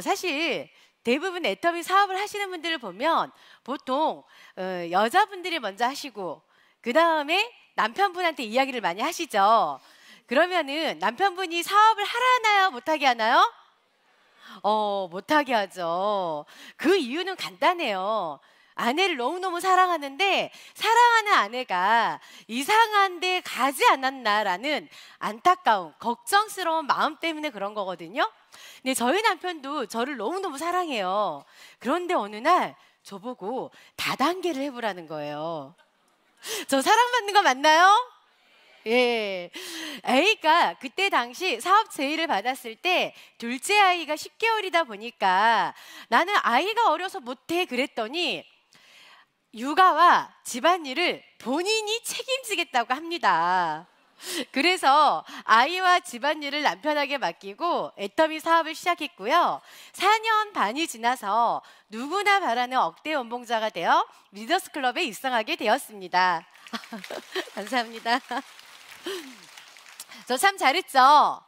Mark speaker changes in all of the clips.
Speaker 1: 사실 대부분 애터미 사업을 하시는 분들을 보면 보통 어, 여자분들이 먼저 하시고 그 다음에 남편분한테 이야기를 많이 하시죠. 그러면은 남편분이 사업을 하라나요? 못하게 하나요? 어, 못하게 하죠. 그 이유는 간단해요. 아내를 너무너무 사랑하는데 사랑하는 아내가 이상한 데 가지 않았나라는 안타까운 걱정스러운 마음 때문에 그런 거거든요. 네, 저희 남편도 저를 너무너무 사랑해요. 그런데 어느 날 저보고 다단계를 해보라는 거예요. 저 사랑받는 거 맞나요? 예. 아이가 그때 당시 사업 제의를 받았을 때 둘째 아이가 10개월이다 보니까 나는 아이가 어려서 못해 그랬더니 육아와 집안일을 본인이 책임지겠다고 합니다. 그래서 아이와 집안일을 남편에게 맡기고 애터미 사업을 시작했고요. 4년 반이 지나서 누구나 바라는 억대 연봉자가 되어 리더스 클럽에 입성하게 되었습니다. 감사합니다. 저 참 잘했죠?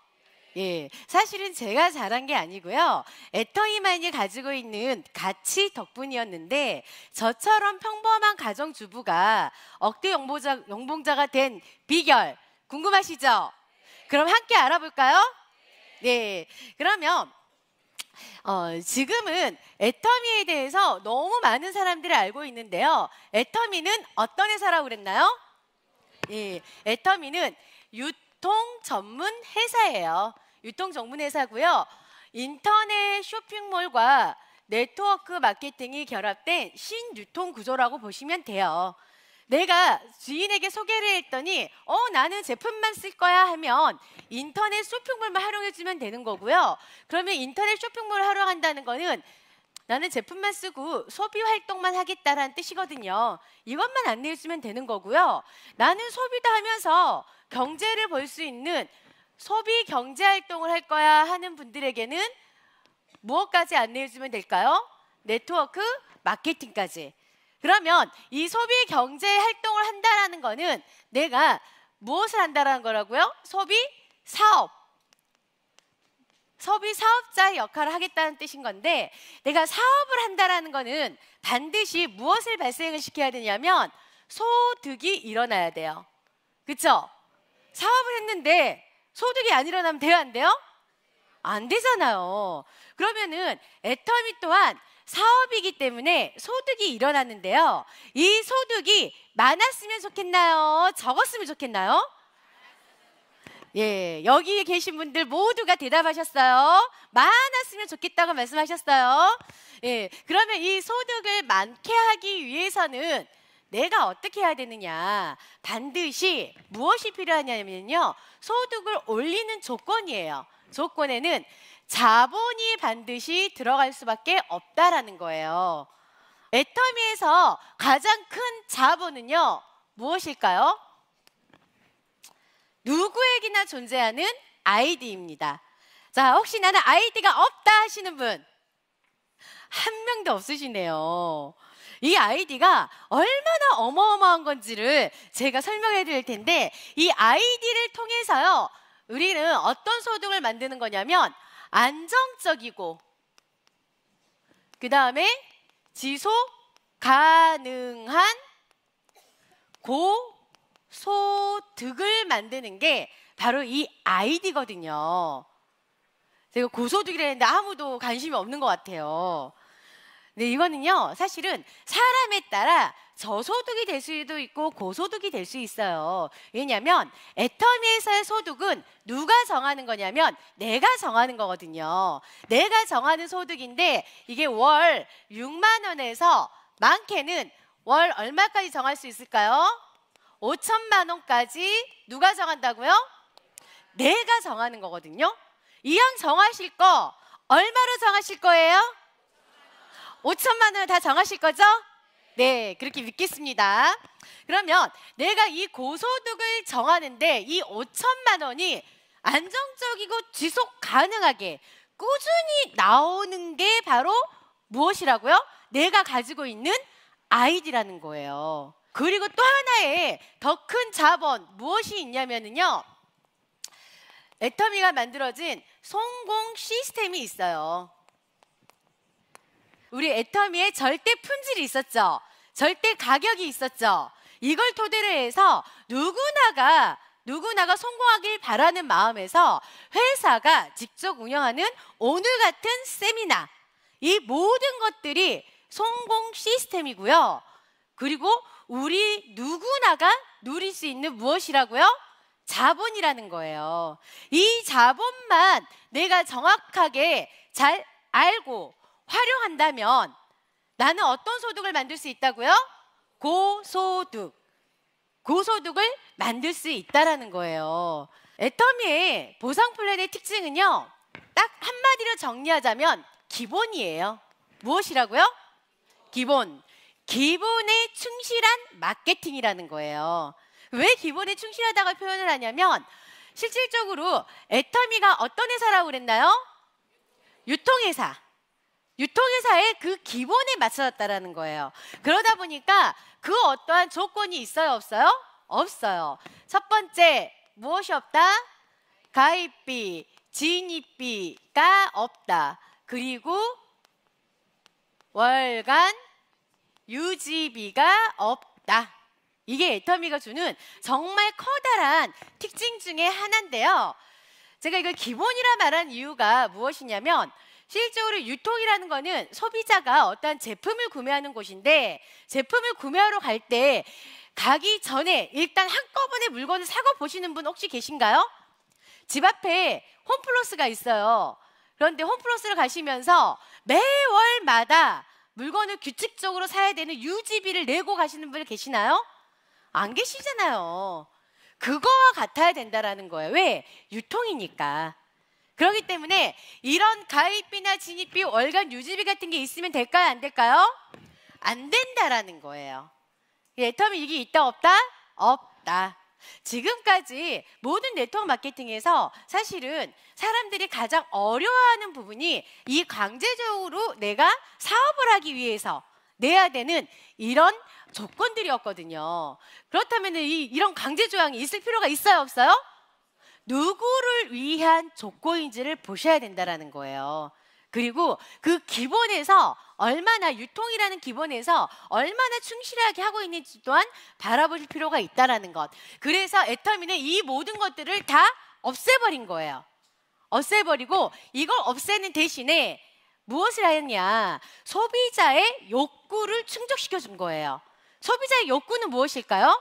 Speaker 1: 예, 사실은 제가 잘한 게 아니고요. 애터이만이 가지고 있는 가치 덕분이었는데 저처럼 평범한 가정주부가 억대 연보자 영봉자가 된 비결 궁금하시죠? 그럼 함께 알아볼까요? 네. 그러면 어, 지금은 애터미에 대해서 너무 많은 사람들이 알고 있는데요. 애터미는 어떤 회사라고 그랬나요? 예, 애터미는 유통 전문 회사예요. 유통 전문 회사고요. 인터넷 쇼핑몰과 네트워크 마케팅이 결합된 신유통 구조라고 보시면 돼요. 내가 주인에게 소개를 했더니 어 나는 제품만 쓸 거야 하면 인터넷 쇼핑몰만 활용해 주면 되는 거고요. 그러면 인터넷 쇼핑몰을 활용한다는 거는 나는 제품만 쓰고 소비 활동만 하겠다라는 뜻이거든요. 이것만 안내해 주면 되는 거고요. 나는 소비도 하면서 경제를 볼 수 있는 소비 경제 활동을 할 거야 하는 분들에게는 무엇까지 안내해 주면 될까요? 네트워크 마케팅까지. 그러면 이 소비 경제 활동을 한다라는 거는 내가 무엇을 한다라는 거라고요? 소비 사업. 소비 사업자의 역할을 하겠다는 뜻인 건데 내가 사업을 한다라는 거는 반드시 무엇을 발생을 시켜야 되냐면 소득이 일어나야 돼요. 그렇죠? 사업을 했는데 소득이 안 일어나면 돼요, 안 돼요? 안 되잖아요. 그러면은 애터미 또한 사업이기 때문에 소득이 일어났는데요. 이 소득이 많았으면 좋겠나요? 적었으면 좋겠나요? 예, 여기 계신 분들 모두가 대답하셨어요. 많았으면 좋겠다고 말씀하셨어요. 예, 그러면 이 소득을 많게 하기 위해서는 내가 어떻게 해야 되느냐. 반드시 무엇이 필요하냐면요. 소득을 올리는 조건이에요. 조건에는 자본이 반드시 들어갈 수밖에 없다라는 거예요. 애터미에서 가장 큰 자본은요, 무엇일까요? 누구에게나 존재하는 아이디입니다. 자, 혹시 나는 아이디가 없다 하시는 분? 한 명도 없으시네요. 이 아이디가 얼마나 어마어마한 건지를 제가 설명해 드릴 텐데, 이 아이디를 통해서요, 우리는 어떤 소득을 만드는 거냐면, 안정적이고 그 다음에 지속 가능한 고소득을 만드는 게 바로 이 아이디거든요. 제가 고소득이라는데 했 아무도 관심이 없는 것 같아요. 근데 이거는요, 사실은 사람에 따라 저소득이 될 수도 있고 고소득이 될 수 있어요. 왜냐하면 애터미에서의 소득은 누가 정하는 거냐면 내가 정하는 거거든요. 내가 정하는 소득인데 이게 월 6만 원에서 많게는 월 얼마까지 정할 수 있을까요? 5천만 원까지 누가 정한다고요? 내가 정하는 거거든요. 이왕 정하실 거 얼마로 정하실 거예요? 5천만 원을다 정하실 거죠? 네, 그렇게 믿겠습니다. 그러면 내가 이 고소득을 정하는데 이 5천만 원이 안정적이고 지속 가능하게 꾸준히 나오는 게 바로 무엇이라고요? 내가 가지고 있는 아이디라는 거예요. 그리고 또 하나의 더 큰 자본 무엇이 있냐면요 애터미가 만들어진 성공 시스템이 있어요. 우리 애터미의 절대 품질이 있었죠. 절대 가격이 있었죠. 이걸 토대로 해서 누구나가 누구나가 성공하길 바라는 마음에서 회사가 직접 운영하는 오늘 같은 세미나 이 모든 것들이 성공 시스템이고요. 그리고 우리 누구나가 누릴 수 있는 무엇이라고요? 자본이라는 거예요. 이 자본만 내가 정확하게 잘 알고 활용한다면 나는 어떤 소득을 만들 수 있다고요? 고소득. 고소득을 만들 수 있다라는 거예요. 애터미의 보상 플랜의 특징은요. 딱 한마디로 정리하자면 기본이에요. 무엇이라고요? 기본. 기본에 충실한 마케팅이라는 거예요. 왜 기본에 충실하다고 표현을 하냐면 실질적으로 애터미가 어떤 회사라고 그랬나요? 유통회사. 유통회사의 그 기본에 맞춰졌다라는 거예요. 그러다 보니까 그 어떠한 조건이 있어요, 없어요? 없어요. 첫 번째, 무엇이 없다? 가입비, 진입비가 없다. 그리고 월간 유지비가 없다. 이게 애터미가 주는 정말 커다란 특징 중의 하나인데요. 제가 이걸 기본이라 말한 이유가 무엇이냐면 실질적으로 유통이라는 거는 소비자가 어떤 제품을 구매하는 곳인데 제품을 구매하러 갈 때 가기 전에 일단 한꺼번에 물건을 사고 보시는 분 혹시 계신가요? 집 앞에 홈플러스가 있어요. 그런데 홈플러스를 가시면서 매월마다 물건을 규칙적으로 사야 되는 유지비를 내고 가시는 분 계시나요? 안 계시잖아요. 그거와 같아야 된다라는 거예요. 왜? 유통이니까. 그렇기 때문에 이런 가입비나 진입비, 월간 유지비 같은 게 있으면 될까요? 안 될까요? 안 된다라는 거예요. 예트워 이게 있다 없다? 없다. 지금까지 모든 네트워크 마케팅에서 사실은 사람들이 가장 어려워하는 부분이 이 강제적으로 내가 사업을 하기 위해서 내야 되는 이런 조건들이었거든요. 그렇다면 이, 이런 강제 조항이 있을 필요가 있어요, 없어요? 누구를 위한 조건인지를 보셔야 된다라는 거예요. 그리고 그 기본에서 얼마나 유통이라는 기본에서 얼마나 충실하게 하고 있는지 또한 바라보실 필요가 있다라는 것. 그래서 애터미는 이 모든 것들을 다 없애버린 거예요. 없애버리고 이걸 없애는 대신에 무엇을 하였냐? 소비자의 욕구를 충족시켜 준 거예요. 소비자의 욕구는 무엇일까요?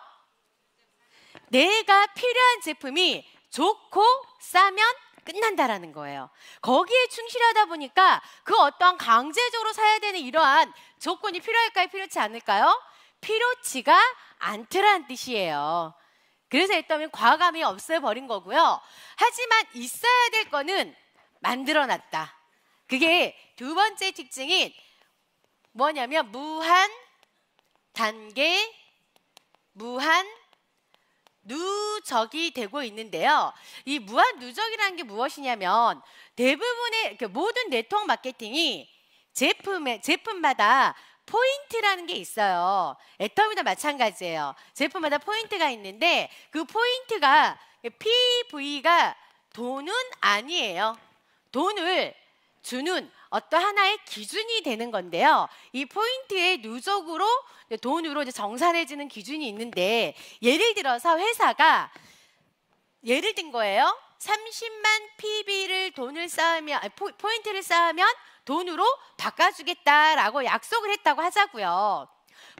Speaker 1: 내가 필요한 제품이 좋고 싸면 끝난다라는 거예요. 거기에 충실하다 보니까 그 어떠한 강제적으로 사야 되는 이러한 조건이 필요할까요? 필요치 않을까요? 필요치가 않더란 뜻이에요. 그래서 일단은 과감히 없애버린 거고요. 하지만 있어야 될 거는 만들어놨다. 그게 두 번째 특징인 뭐냐면 무한 단계, 무한 누적이 되고 있는데요. 이 무한 누적이라는 게 무엇이냐면 대부분의 모든 네트워크 마케팅이 제품에 제품마다 포인트라는 게 있어요. 애터미도 마찬가지예요. 제품마다 포인트가 있는데 그 포인트가 PV가 돈은 아니에요. 돈을 주는 어떤 하나의 기준이 되는 건데요. 이 포인트의 누적으로 돈으로 이제 정산해지는 기준이 있는데 예를 들어서 회사가 예를 든 거예요. 30만 PB를 돈을 쌓으면 아니, 포, 포인트를 쌓으면 돈으로 바꿔주겠다라고 약속을 했다고 하자고요.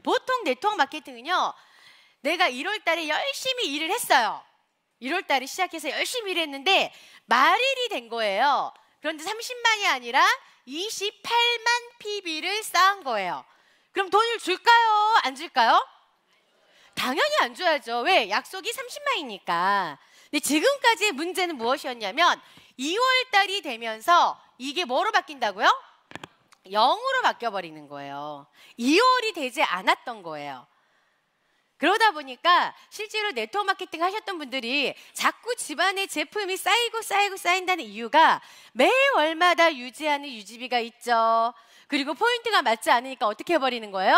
Speaker 1: 보통 네트워크 마케팅은요. 내가 1월 달에 열심히 일을 했어요. 1월 달에 시작해서 열심히 일했는데 말일이 된 거예요. 그런데 30만이 아니라 28만 PB를 쌓은 거예요. 그럼 돈을 줄까요? 안 줄까요? 당연히 안 줘야죠. 왜? 약속이 30만이니까. 근데 지금까지의 문제는 무엇이었냐면 2월 달이 되면서 이게 뭐로 바뀐다고요? 0으로 바뀌어버리는 거예요. 2월이 되지 않았던 거예요. 그러다 보니까 실제로 네트워크 마케팅 하셨던 분들이 자꾸 집안에 제품이 쌓이고 쌓이고 쌓인다는 이유가 매 월마다 유지하는 유지비가 있죠. 그리고 포인트가 맞지 않으니까 어떻게 해버리는 거예요?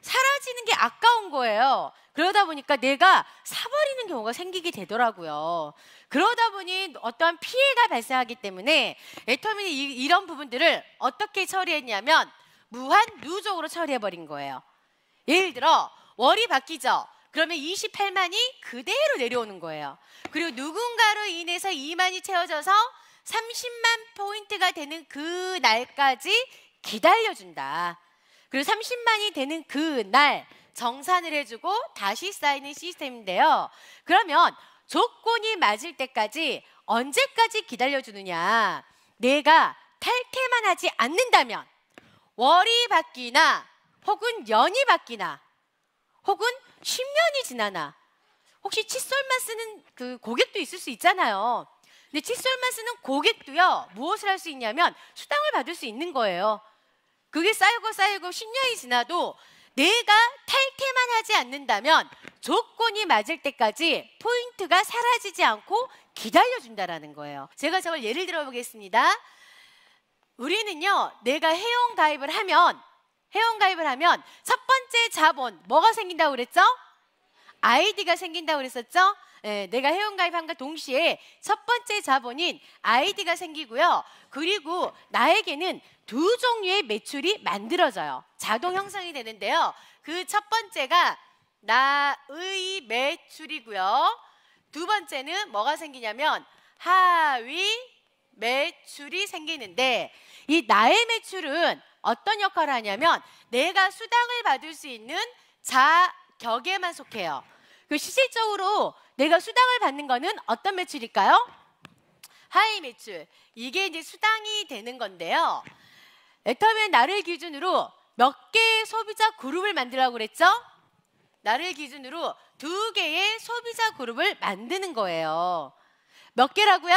Speaker 1: 사라지는 게 아까운 거예요. 그러다 보니까 내가 사버리는 경우가 생기게 되더라고요. 그러다 보니 어떠한 피해가 발생하기 때문에 애터미는 이, 이런 부분들을 어떻게 처리했냐면 무한 누적으로 처리해버린 거예요. 예를 들어 월이 바뀌죠. 그러면 28만이 그대로 내려오는 거예요. 그리고 누군가로 인해서 2만이 채워져서 30만 포인트가 되는 그 날까지 기다려준다. 그리고 30만이 되는 그 날 정산을 해주고 다시 쌓이는 시스템인데요. 그러면 조건이 맞을 때까지 언제까지 기다려주느냐. 내가 탈퇴만 하지 않는다면 월이 바뀌나 혹은 연이 바뀌나 혹은 10년이 지나나 혹시 칫솔만 쓰는 그 고객도 있을 수 있잖아요. 근데 칫솔만 쓰는 고객도요 무엇을 할 수 있냐면 수당을 받을 수 있는 거예요. 그게 쌓이고 쌓이고 10년이 지나도 내가 탈퇴만 하지 않는다면 조건이 맞을 때까지 포인트가 사라지지 않고 기다려준다라는 거예요. 제가 저걸 예를 들어 보겠습니다. 우리는요, 내가 회원 가입을 하면 회원가입을 하면 첫 번째 자본 뭐가 생긴다고 그랬죠? 아이디가 생긴다고 그랬었죠? 예, 내가 회원가입한과 동시에 첫 번째 자본인 아이디가 생기고요. 그리고 나에게는 두 종류의 매출이 만들어져요. 자동 형성이 되는데요. 그 첫 번째가 나의 매출이고요. 두 번째는 뭐가 생기냐면 하위 매출이 생기는데 이 나의 매출은 어떤 역할을 하냐면 내가 수당을 받을 수 있는 자격에만 속해요. 그 실질적으로 내가 수당을 받는 거는 어떤 매출일까요? 하위 매출. 이게 이제 수당이 되는 건데요. 애터맨 나를 기준으로 몇 개의 소비자 그룹을 만들라고 그랬죠? 나를 기준으로 두 개의 소비자 그룹을 만드는 거예요. 몇 개라고요?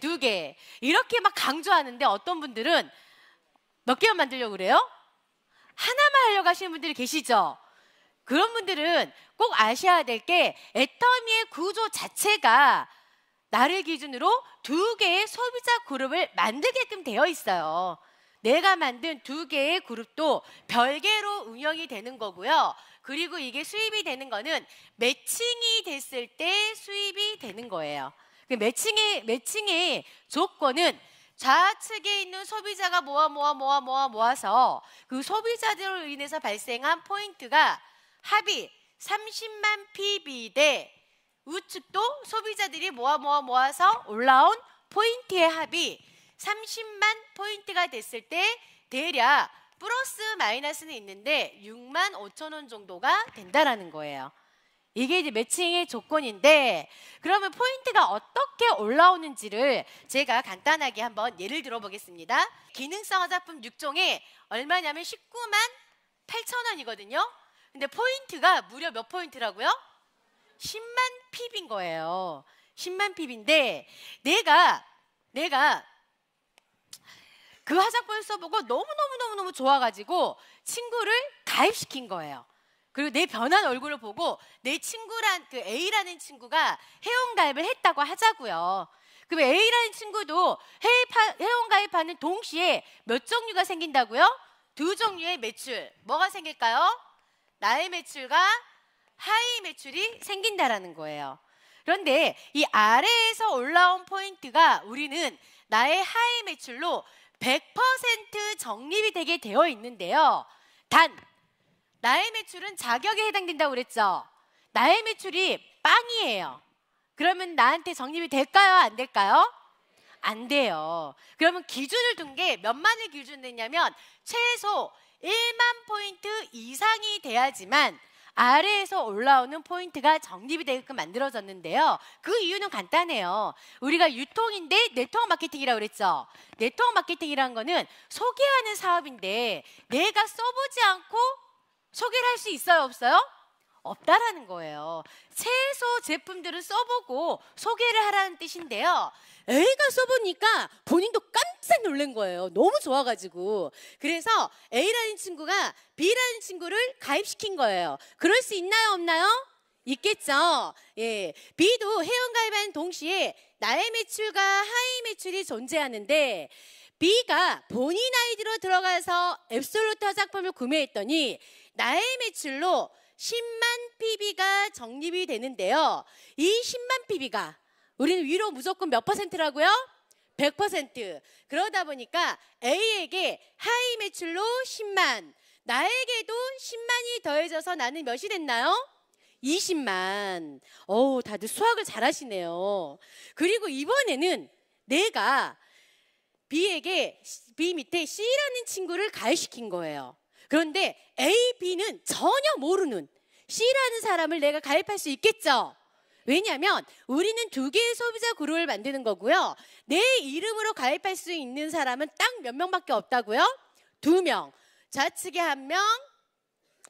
Speaker 1: 두 개. 이렇게 막 강조하는데 어떤 분들은 몇 개만 만들려고 그래요? 하나만 하려고 하시는 분들이 계시죠? 그런 분들은 꼭 아셔야 될 게 애터미의 구조 자체가 나를 기준으로 두 개의 소비자 그룹을 만들게끔 되어 있어요. 내가 만든 두 개의 그룹도 별개로 운영이 되는 거고요. 그리고 이게 수입이 되는 거는 매칭이 됐을 때 수입이 되는 거예요. 그 매칭의 매칭의 조건은 좌측에 있는 소비자가 모아 모아 모아 모아 모아서 그 소비자들로 인해서 발생한 포인트가 합이 30만 PB 대 우측도 소비자들이 모아 모아 모아서 올라온 포인트의 합이 30만 포인트가 됐을 때 대략 플러스 마이너스는 있는데 6만 5천 원 정도가 된다라는 거예요. 이게 이제 매칭의 조건인데 그러면 포인트가 어떻게 올라오는지를 제가 간단하게 한번 예를 들어 보겠습니다. 기능성 화장품 6종에 얼마냐면 19만 8천 원이거든요. 근데 포인트가 무려 몇 포인트라고요? 10만 핍인 거예요. 10만 핍인데 내가 내가 그 화장품을 써보고 너무너무너무너무 좋아가지고 친구를 가입시킨 거예요. 그리고 내 변한 얼굴을 보고 내 친구란 그 A라는 친구가 회원가입을 했다고 하자고요. 그럼 A라는 친구도 회원가입하는 동시에 몇 종류가 생긴다고요? 두 종류의 매출. 뭐가 생길까요? 나의 매출과 하이 매출이 생긴다라는 거예요. 그런데 이 아래에서 올라온 포인트가 우리는 나의 하이 매출로 100% 정립이 되게 되어 있는데요. 단 나의 매출은 자격에 해당된다고 그랬죠. 나의 매출이 빵이에요. 그러면 나한테 적립이 될까요? 안 될까요? 안 돼요. 그러면 기준을 둔 게 몇만을 기준했냐면 최소 1만 포인트 이상이 돼야지만 아래에서 올라오는 포인트가 적립이 되게끔 만들어졌는데요. 그 이유는 간단해요. 우리가 유통인데 네트워크 마케팅이라고 그랬죠. 네트워크 마케팅이라는 거는 소개하는 사업인데 내가 써보지 않고 소개를 할 수 있어요, 없어요? 없다라는 거예요. 채소 제품들을 써보고 소개를 하라는 뜻인데요. A가 써보니까 본인도 깜짝 놀란 거예요. 너무 좋아가지고. 그래서 A라는 친구가 B라는 친구를 가입시킨 거예요. 그럴 수 있나요, 없나요? 있겠죠. 예. B도 회원가입하는 동시에 나의 매출과 하위 매출이 존재하는데 B가 본인 아이디로 들어가서 앱솔루트 작품을 구매했더니 나의 매출로 10만 PB가 적립이 되는데요. 이 10만 PB가 우리는 위로 무조건 몇 퍼센트라고요? 100%. 그러다 보니까 A에게 하이 매출로 10만, 나에게도 10만이 더해져서 나는 몇이 됐나요? 20만. 어우, 다들 수학을 잘하시네요. 그리고 이번에는 내가 B에게 B 밑에 C라는 친구를 가입시킨 거예요. 그런데 A, B는 전혀 모르는 C라는 사람을 내가 가입할 수 있겠죠? 왜냐하면 우리는 두 개의 소비자 그룹을 만드는 거고요. 내 이름으로 가입할 수 있는 사람은 딱 몇 명밖에 없다고요? 두 명. 좌측에 한 명,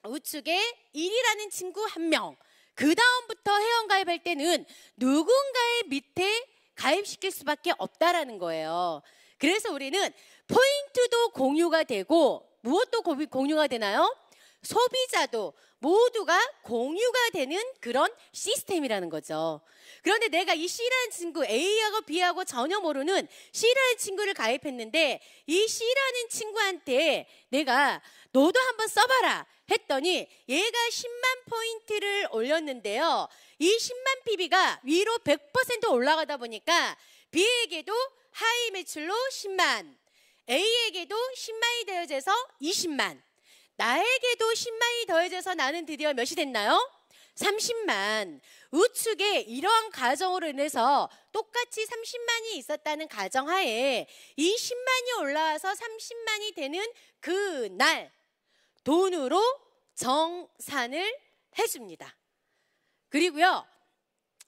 Speaker 1: 우측에 1이라는 친구 한 명. 그 다음부터 회원 가입할 때는 누군가의 밑에 가입시킬 수밖에 없다라는 거예요. 그래서 우리는 포인트도 공유가 되고 무엇도 공유가 되나요? 소비자도 모두가 공유가 되는 그런 시스템이라는 거죠. 그런데 내가 이 C라는 친구 A하고 B하고 전혀 모르는 C라는 친구를 가입했는데 이 C라는 친구한테 내가 너도 한번 써봐라 했더니 얘가 10만 포인트를 올렸는데요. 이 10만 PB가 위로 100% 올라가다 보니까 B에게도 하이 매출로 10만 A에게도 10만이 되어져서 20만. 나에게도 10만이 더해져서 나는 드디어 몇이 됐나요? 30만. 우측에 이러한 가정으로 인해서 똑같이 30만이 있었다는 가정하에 이 10만이 올라와서 30만이 되는 그 날 돈으로 정산을 해줍니다. 그리고요,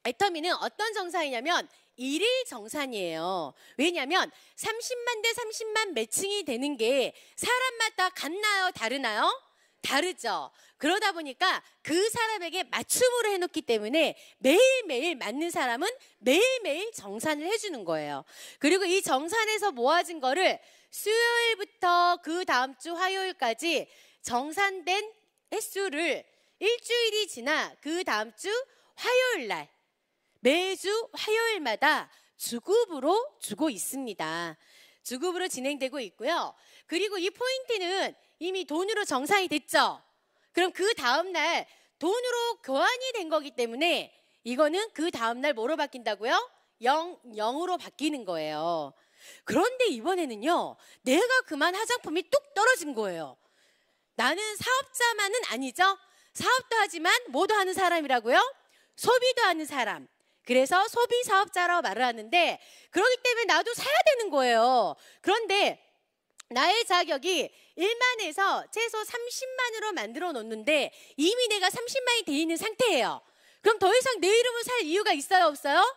Speaker 1: 애터미는 어떤 정산이냐면 일일 정산이에요. 왜냐하면 30만 대 30만 매칭이 되는 게 사람마다 같나요? 다르나요? 다르죠. 그러다 보니까 그 사람에게 맞춤으로 해놓기 때문에 매일매일 맞는 사람은 매일매일 정산을 해주는 거예요. 그리고 이 정산에서 모아진 거를 수요일부터 그 다음 주 화요일까지 정산된 횟수를 일주일이 지나 그 다음 주 화요일 날 매주 화요일마다 주급으로 주고 있습니다. 주급으로 진행되고 있고요. 그리고 이 포인트는 이미 돈으로 정산이 됐죠. 그럼 그 다음날 돈으로 교환이 된 거기 때문에 이거는 그 다음날 뭐로 바뀐다고요? 0, 0으로 바뀌는 거예요. 그런데 이번에는요, 내가 그만 화장품이 뚝 떨어진 거예요. 나는 사업자만은 아니죠? 사업도 하지만 뭐도 하는 사람이라고요? 소비도 하는 사람. 그래서 소비 사업자라고 말을 하는데 그러기 때문에 나도 사야 되는 거예요. 그런데 나의 자격이 1만에서 최소 30만으로 만들어 놓는데 이미 내가 30만이 돼 있는 상태예요. 그럼 더 이상 내 이름을 살 이유가 있어요, 없어요?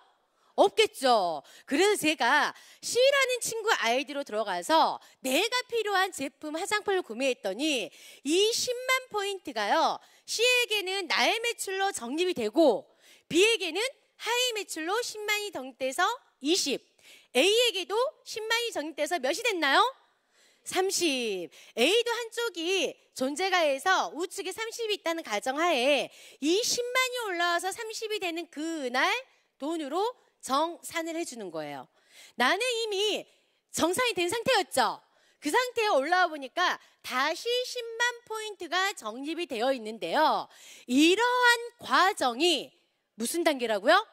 Speaker 1: 없겠죠. 그래서 제가 C라는 친구 아이디로 들어가서 내가 필요한 제품 화장품을 구매했더니 이 10만 포인트가요. C에게는 나의 매출로 적립이 되고 B에게는 하이 매출로 10만이 정돼서 20. A에게도 10만이 정돼서 몇이 됐나요? 30. A도 한쪽이 존재가에서 우측에 30이 있다는 가정하에 이 10만이 올라와서 30이 되는 그날 돈으로 정산을 해주는 거예요. 나는 이미 정산이 된 상태였죠. 그 상태에 올라와 보니까 다시 10만 포인트가 적립이 되어 있는데요. 이러한 과정이 무슨 단계라고요?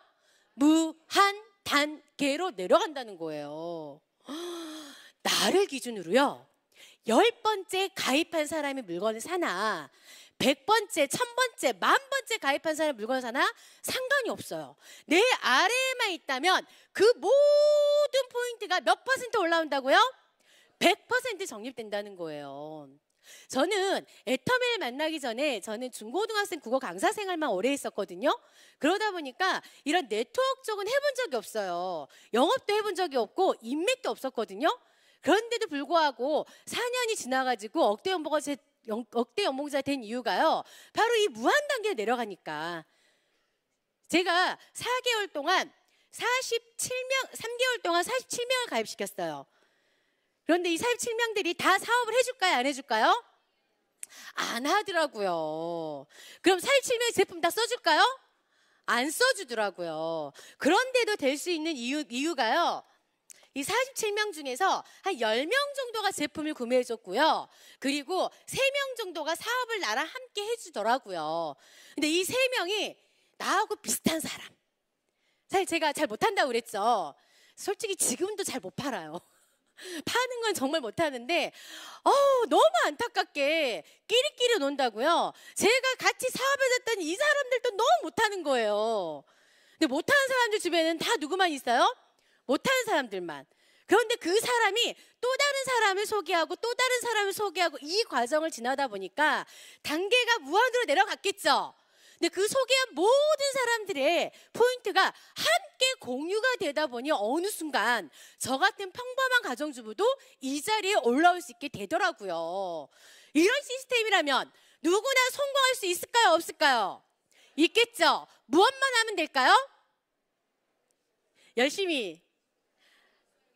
Speaker 1: 무한 단계로 내려간다는 거예요. 나를 기준으로요. 열 번째 가입한 사람이 물건을 사나 백 번째, 천 번째, 만 번째 가입한 사람 물건을 사나 상관이 없어요. 내 아래에만 있다면 그 모든 포인트가 몇 퍼센트 올라온다고요? 100% 정립된다는 거예요. 저는 애터미를 만나기 전에 저는 중고등학생 국어 강사 생활만 오래 했었거든요. 그러다 보니까 이런 네트워크 쪽은 해본 적이 없어요. 영업도 해본 적이 없고 인맥도 없었거든요. 그런데도 불구하고 4년이 지나가지고 억대 연봉가 제, 영, 억대 연봉자 된 이유가요. 바로 이 무한 단계 내려가니까 제가 4개월 동안 47명 3개월 동안 47명을 가입시켰어요. 그런데 이4 7명들이다 사업을 해줄까요? 안 해줄까요? 안 하더라고요. 그럼 4 7명의 제품 다 써줄까요? 안 써주더라고요. 그런데도 될 수 있는 이유, 이유가요. 이 47명 중에서 한 10명 정도가 제품을 구매해줬고요. 그리고 3명 정도가 사업을 나랑 함께 해주더라고요. 근데 이 3명이 나하고 비슷한 사람. 사실 제가 잘 못한다고 그랬죠. 솔직히 지금도 잘 못 팔아요. 파는 건 정말 못하는데 어우 너무 안타깝게 끼리끼리 논다고요. 제가 같이 사업에 됐더이 사람들도 너무 못하는 거예요. 근데 못하는 사람들 주변에는 다 누구만 있어요? 못하는 사람들만. 그런데 그 사람이 또 다른 사람을 소개하고 또 다른 사람을 소개하고 이 과정을 지나다 보니까 단계가 무한으로 내려갔겠죠. 근데 그 소개한 모든 사람들의 포인트가 함께 공유가 되다 보니 어느 순간 저 같은 평범한 가정주부도 이 자리에 올라올 수 있게 되더라고요. 이런 시스템이라면 누구나 성공할 수 있을까요? 없을까요? 있겠죠? 무엇만 하면 될까요? 열심히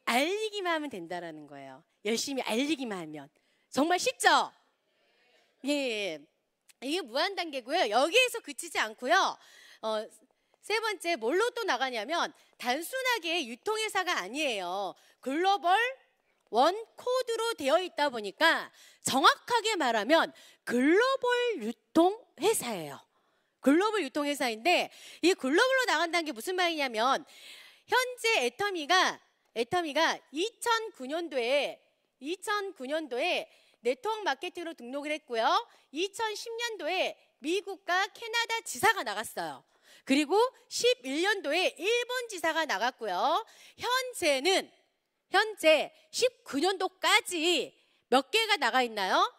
Speaker 1: 알리기만 하면 된다라는 거예요. 열심히 알리기만 하면. 정말 쉽죠? 예. 이게 무한 단계고요. 여기에서 그치지 않고요. 어, 세 번째 뭘로 또 나가냐면 단순하게 유통회사가 아니에요. 글로벌 원 코드로 되어 있다 보니까 정확하게 말하면 글로벌 유통회사예요. 글로벌 유통회사인데 이 글로벌로 나간다는 게 무슨 말이냐면 현재 애터미가 애터미가 2009년도에 2009년도에 네트워크 마케팅으로 등록을 했고요. 2010년도에 미국과 캐나다 지사가 나갔어요. 그리고 11년도에 일본 지사가 나갔고요. 현재는 현재 19년도까지 몇 개가 나가 있나요?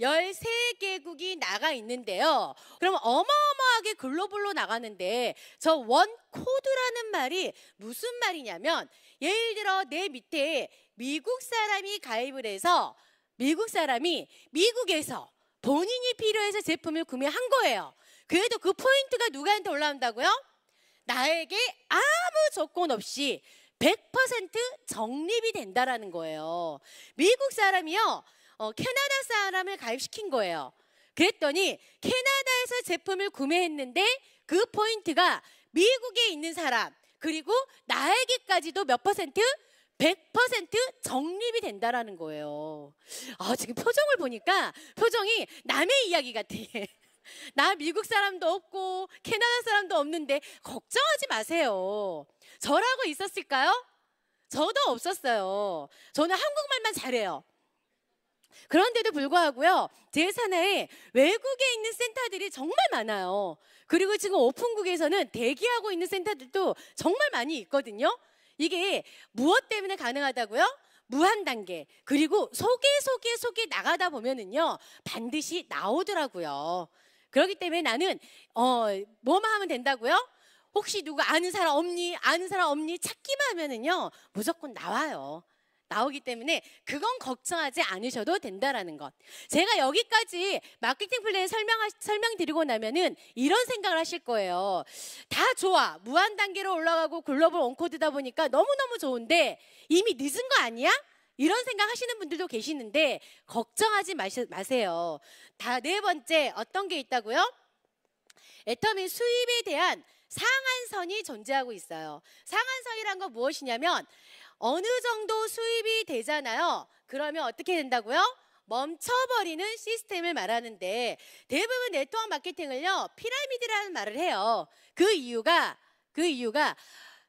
Speaker 1: 13개국이 나가 있는데요. 그럼 어마어마하게 글로벌로 나가는데 저 원 코드라는 말이 무슨 말이냐면 예를 들어 내 밑에 미국 사람이 가입을 해서 미국 사람이 미국에서 본인이 필요해서 제품을 구매한 거예요. 그래도 그 포인트가 누구한테 올라온다고요? 나에게 아무 조건 없이 100% 적립이 된다라는 거예요. 미국 사람이요, 어, 캐나다 사람을 가입시킨 거예요. 그랬더니 캐나다에서 제품을 구매했는데 그 포인트가 미국에 있는 사람, 그리고 나에게까지도 몇 퍼센트? 100% 정립이 된다라는 거예요. 아, 지금 표정을 보니까 표정이 남의 이야기 같아. 나 미국 사람도 없고 캐나다 사람도 없는데 걱정하지 마세요. 저라고 있었을까요? 저도 없었어요. 저는 한국말만 잘해요. 그런데도 불구하고요, 제 산하에 외국에 있는 센터들이 정말 많아요. 그리고 지금 오픈국에서는 대기하고 있는 센터들도 정말 많이 있거든요. 이게 무엇 때문에 가능하다고요? 무한 단계 그리고 속에 속에 속에 나가다 보면은요 반드시 나오더라고요. 그렇기 때문에 나는 어 뭐만 하면 된다고요? 혹시 누구 아는 사람 없니? 아는 사람 없니? 찾기만 하면은요 무조건 나와요. 나오기 때문에 그건 걱정하지 않으셔도 된다라는 것. 제가 여기까지 마케팅 플랜 설명 설명드리고 나면은 이런 생각을 하실 거예요. 다 좋아. 무한 단계로 올라가고 글로벌 원코드다 보니까 너무너무 좋은데 이미 늦은 거 아니야? 이런 생각 하시는 분들도 계시는데 걱정하지 마세요. 마다네 번째 어떤 게 있다고요? 애터민 수입에 대한 상한선이 존재하고 있어요. 상한선이란 건 무엇이냐면 어느 정도 수입이 되잖아요. 그러면 어떻게 된다고요? 멈춰버리는 시스템을 말하는데 대부분 네트워크 마케팅을요 피라미드라는 말을 해요. 그 이유가 그 이유가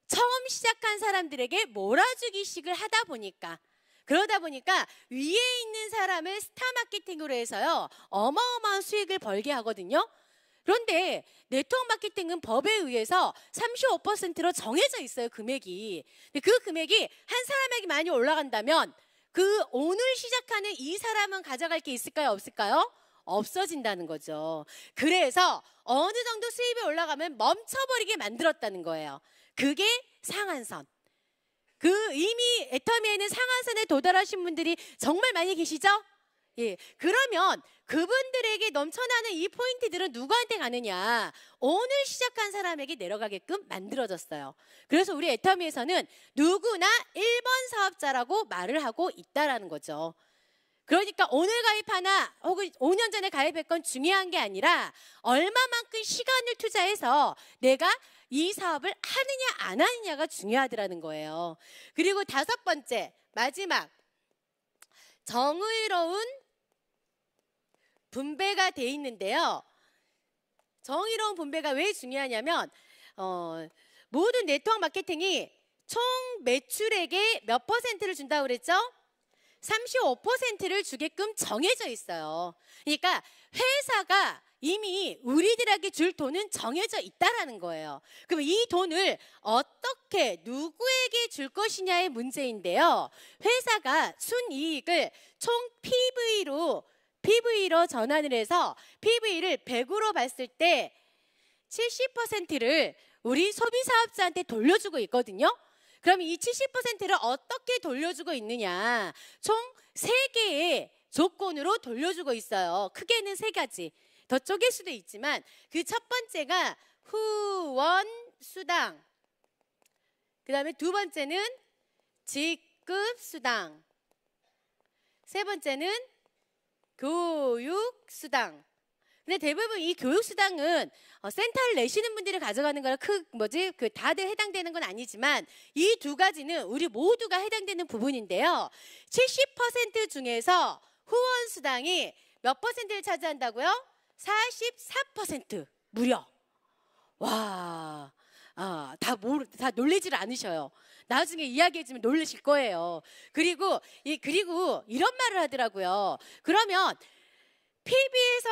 Speaker 1: 처음 시작한 사람들에게 몰아주기식을 하다 보니까 그러다 보니까 위에 있는 사람을 스타 마케팅으로 해서요 어마어마한 수익을 벌게 하거든요. 그런데 네트워크 마케팅은 법에 의해서 35%로 정해져 있어요, 금액이. 근데 그 금액이 한 사람에게 많이 올라간다면 그 오늘 시작하는 이 사람은 가져갈 게 있을까요, 없을까요? 없어진다는 거죠. 그래서 어느 정도 수입이 올라가면 멈춰버리게 만들었다는 거예요. 그게 상한선. 그 이미 애터미에는 상한선에 도달하신 분들이 정말 많이 계시죠? 예, 그러면 그분들에게 넘쳐나는 이 포인트들은 누구한테 가느냐? 오늘 시작한 사람에게 내려가게끔 만들어졌어요. 그래서 우리 애터미에서는 누구나 1번 사업자라고 말을 하고 있다라는 거죠. 그러니까 오늘 가입하나 혹은 5년 전에 가입했건 중요한 게 아니라 얼마만큼 시간을 투자해서 내가 이 사업을 하느냐 안 하느냐가 중요하더라는 거예요. 그리고 다섯 번째 마지막 정의로운 분배가 돼 있는데요. 정의로운 분배가 왜 중요하냐면 어, 모든 네트워크 마케팅이 총 매출액의 몇 퍼센트를 준다고 그랬죠? 35%를 주게끔 정해져 있어요. 그러니까 회사가 이미 우리들에게 줄 돈은 정해져 있다라는 거예요. 그럼 이 돈을 어떻게 누구에게 줄 것이냐의 문제인데요. 회사가 순이익을 총 PV로 PV로 전환을 해서 PV를 100으로 봤을 때 70%를 우리 소비 사업자한테 돌려주고 있거든요. 그럼 이 70%를 어떻게 돌려주고 있느냐? 총 3개의 조건으로 돌려주고 있어요. 크게는 3가지. 더 쪼갤 수도 있지만 그 첫 번째가 후원 수당. 그다음에 두 번째는 직급 수당. 세 번째는 교육수당. 근데 대부분 이 교육수당은 어, 센터를 내시는 분들이 가져가는 거라 그 뭐지 그 다들 해당되는 건 아니지만 이 두 가지는 우리 모두가 해당되는 부분인데요. 70% 중에서 후원수당이 몇 퍼센트를 차지한다고요? 44% 무려. 와, 아, 다, 모르, 다 놀래질 않으셔요. 나중에 이야기해주면 놀라실 거예요. 그리고 이 그리고 이런 말을 하더라고요. 그러면 PB에서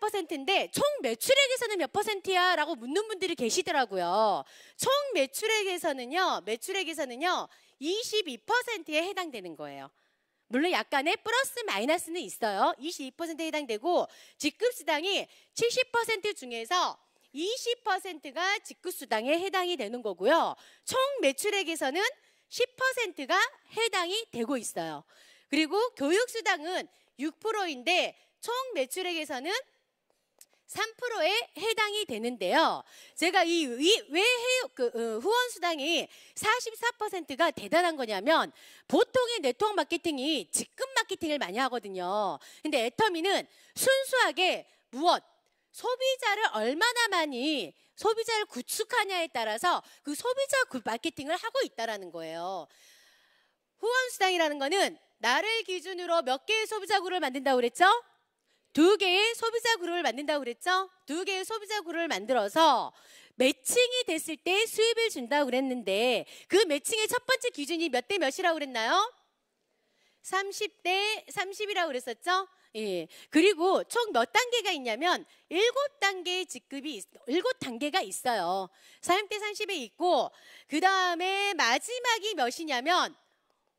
Speaker 1: 44%인데 총 매출액에서는 몇 퍼센트야? 라고 묻는 분들이 계시더라고요. 총 매출액에서는요, 매출액에서는요, 22%에 해당되는 거예요. 물론 약간의 플러스 마이너스는 있어요. 22%에 해당되고 직급수당이 70% 중에서 20%가 직구수당에 해당이 되는 거고요. 총 매출액에서는 10%가 해당이 되고 있어요. 그리고 교육수당은 6%인데 총 매출액에서는 3%에 해당이 되는데요. 제가 이왜 그, 어, 후원 수당이 44%가 대단한 거냐면 보통의 네트워크 마케팅이 직급 마케팅을 많이 하거든요. 근데 애터미는 순수하게 무엇 소비자를 얼마나 많이 소비자를 구축하냐에 따라서 그 소비자 마케팅을 하고 있다라는 거예요. 후원 수당이라는 거는 나를 기준으로 몇 개의 소비자 그룹을 만든다고 그랬죠? 두 개의 소비자 그룹을 만든다고 그랬죠? 두 개의 소비자 그룹을 만들어서 매칭이 됐을 때 수입을 준다고 그랬는데 그 매칭의 첫 번째 기준이 몇 대 몇이라고 그랬나요? 30 대 30이라고 그랬었죠? 예. 그리고 총 몇 단계가 있냐면 일곱 단계의 직급이 일곱 단계가 있어요. 사형대 30에 있고 그 다음에 마지막이 몇이냐면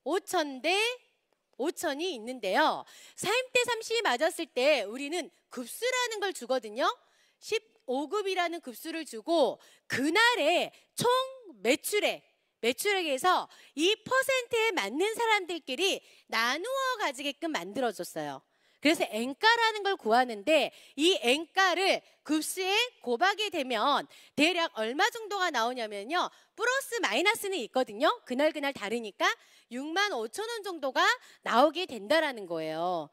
Speaker 1: 5천대 5천이 있는데요. 사형대 30이 맞았을 때 우리는 급수라는 걸 주거든요. 15급이라는 급수를 주고 그날에 총 매출액 매출액에서 이 퍼센트에 맞는 사람들끼리 나누어 가지게끔 만들어줬어요. 그래서 엔가라는 걸 구하는데 이 엔가를 급수에 곱하게 되면 대략 얼마 정도가 나오냐면요. 플러스 마이너스는 있거든요. 그날그날 다르니까 6만 5천 원 정도가 나오게 된다라는 거예요.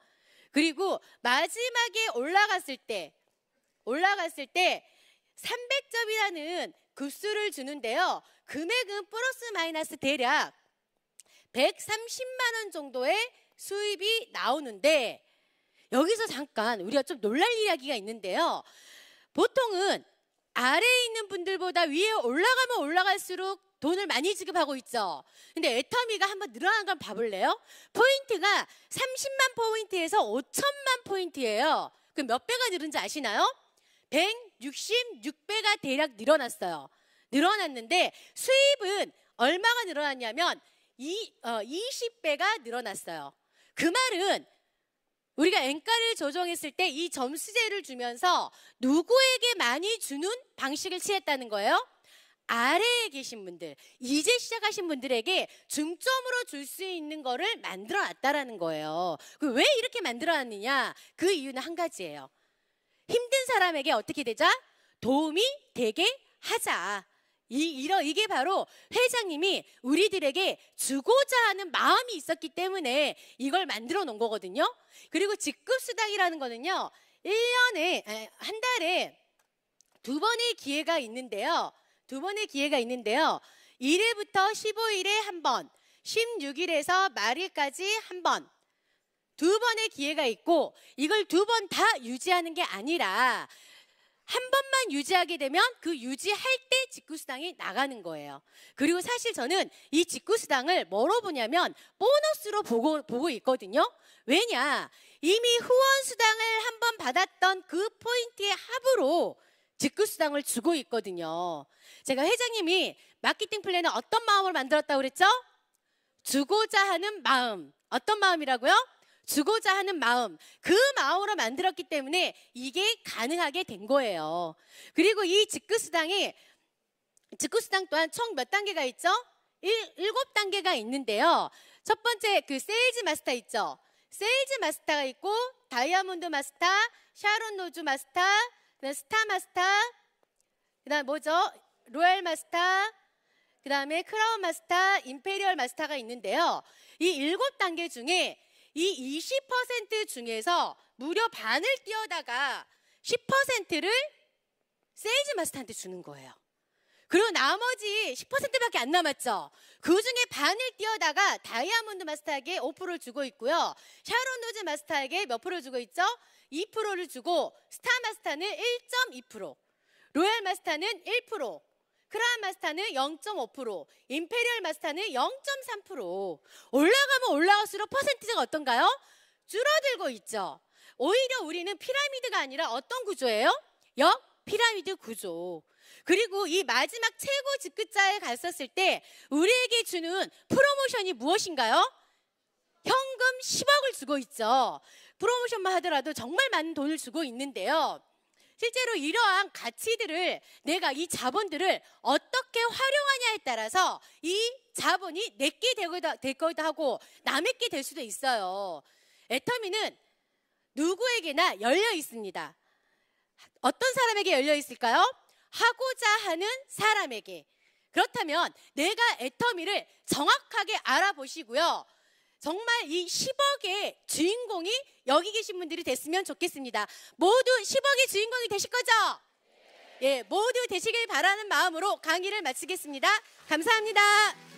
Speaker 1: 그리고 마지막에 올라갔을 때 올라갔을 때 300점이라는 급수를 주는데요. 금액은 플러스 마이너스 대략 130만 원 정도의 수입이 나오는데 여기서 잠깐 우리가 좀 놀랄 이야기가 있는데요. 보통은 아래에 있는 분들보다 위에 올라가면 올라갈수록 돈을 많이 지급하고 있죠. 근데 애터미가 한번 늘어난 걸 봐볼래요? 포인트가 30만 포인트에서 5천만 포인트예요. 그럼 몇 배가 늘은지 아시나요? 166배가 대략 늘어났어요. 늘어났는데 수입은 얼마가 늘어났냐면 20배가 어, 늘어났어요. 그 말은 우리가 엔가를 조정했을 때 이 점수제를 주면서 누구에게 많이 주는 방식을 취했다는 거예요. 아래에 계신 분들, 이제 시작하신 분들에게 중점으로 줄 수 있는 거를 만들어 놨다라는 거예요. 그 왜 이렇게 만들어 놨느냐? 그 이유는 한 가지예요. 힘든 사람에게 어떻게 되자? 도움이 되게 하자. 이, 이러, 이게 바로 회장님이 우리들에게 주고자 하는 마음이 있었기 때문에 이걸 만들어 놓은 거거든요. 그리고 직급수당이라는 거는요, 1년에, 한 달에 두 번의 기회가 있는데요. 두 번의 기회가 있는데요. 1일부터 15일에 한 번, 16일에서 말일까지 한 번, 두 번의 기회가 있고 이걸 두 번 다 유지하는 게 아니라 한 번만 유지하게 되면 그 유지할 때 직구수당이 나가는 거예요. 그리고 사실 저는 이 직구수당을 뭐로 보냐면 보너스로 보고, 보고 있거든요. 왜냐? 이미 후원수당을 한 번 받았던 그 포인트의 합으로 직구수당을 주고 있거든요. 제가 회장님이 마케팅 플랜을 어떤 마음을 만들었다고 그랬죠? 주고자 하는 마음. 어떤 마음이라고요? 주고자 하는 마음, 그 마음으로 만들었기 때문에 이게 가능하게 된 거예요. 그리고 이 직구수당이, 직구수당 또한 총 몇 단계가 있죠? 일, 일 단계가 있는데요. 첫 번째 그 세일즈 마스터 있죠? 세일즈 마스터가 있고, 다이아몬드 마스터, 샤론 노즈 마스터, 스타 마스터, 그 다음 뭐죠? 로얄 마스터, 그 다음에 크라운 마스터, 임페리얼 마스터가 있는데요. 이7 단계 중에 이20% 중에서 무려 반을 뛰어다가 10%를 세일즈 마스터한테 주는 거예요. 그리고 나머지 10%밖에 안 남았죠. 그 중에 반을 띄어다가 다이아몬드 마스터에게 5%를 주고 있고요. 샤론 노즈 마스터에게 몇 프로를 주고 있죠? 2%를 주고 스타 마스터는 1.2%, 로얄 마스터는 크라운 마스타는 0.5%, 임페리얼 마스타는 0.3%. 올라가면 올라갈수록 퍼센티지가 어떤가요? 줄어들고 있죠. 오히려 우리는 피라미드가 아니라 어떤 구조예요? 역 피라미드 구조. 그리고 이 마지막 최고 직급자에 갔었을 때 우리에게 주는 프로모션이 무엇인가요? 현금 10억을 주고 있죠. 프로모션만 하더라도 정말 많은 돈을 주고 있는데요. 실제로 이러한 가치들을 내가 이 자본들을 어떻게 활용하냐에 따라서 이 자본이 내게 될 거기도 하고 남에게될 수도 있어요. 애터미는 누구에게나 열려 있습니다. 어떤 사람에게 열려 있을까요? 하고자 하는 사람에게. 그렇다면 내가 애터미를 정확하게 알아보시고요. 정말 이 10억의 주인공이 여기 계신 분들이 됐으면 좋겠습니다. 모두 10억의 주인공이 되실 거죠? 예, 모두 되시길 바라는 마음으로 강의를 마치겠습니다. 감사합니다.